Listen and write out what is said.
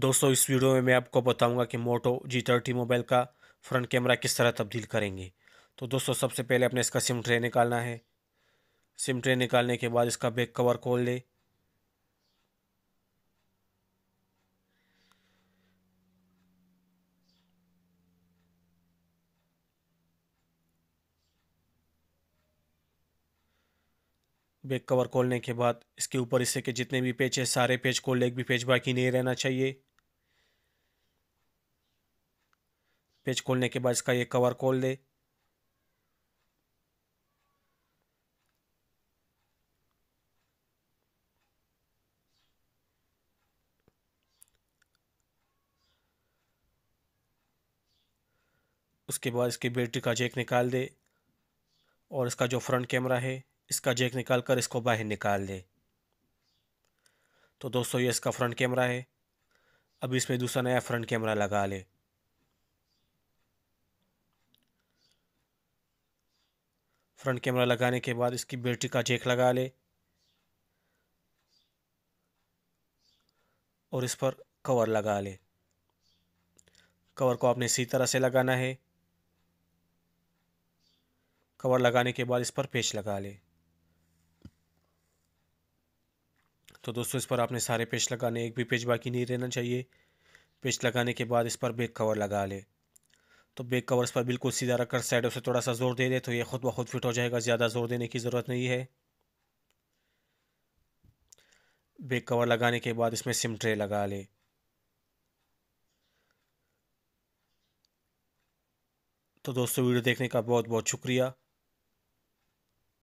दोस्तों इस वीडियो में मैं आपको बताऊंगा कि मोटो जी थर्टी मोबाइल का फ्रंट कैमरा किस तरह तब्दील करेंगे तो दोस्तों सबसे पहले अपने इसका सिम ट्रे निकालना है सिम ट्रे निकालने के बाद इसका बैक कवर खोल ले बैक कवर खोलने के बाद इसके ऊपर हिस्से के जितने भी पेज है सारे पेज खोल एक भी पेज बाकी नहीं रहना चाहिए पेज खोलने के बाद इसका ये कवर खोल दे उसके बाद इसकी बैटरी का जैक निकाल दे और इसका जो फ्रंट कैमरा है इसका जैक निकाल कर इसको बाहर निकाल दें तो दोस्तों ये इसका फ्रंट कैमरा है अब इसमें दूसरा नया फ्रंट कैमरा लगा लें फ्रंट कैमरा लगाने के बाद इसकी बैटरी का जैक लगा ले और इस पर कवर लगा ले कवर को आपने इसी तरह से लगाना है कवर लगाने के बाद इस पर पेच लगा ले तो दोस्तों इस पर आपने सारे पेज लगाने एक भी पेज बाकी नहीं रहना चाहिए पेज लगाने के बाद इस पर बैक कवर लगा ले तो बैक कवर इस पर बिल्कुल सीधा रखकर साइडों से थोड़ा सा ज़ोर दे दे तो ये खुद ब खुद फिट हो जाएगा ज़्यादा ज़ोर देने की ज़रूरत नहीं है बैक कवर लगाने के बाद इसमें सिम ट्रे लगा ले तो दोस्तों वीडियो देखने का बहुत बहुत शुक्रिया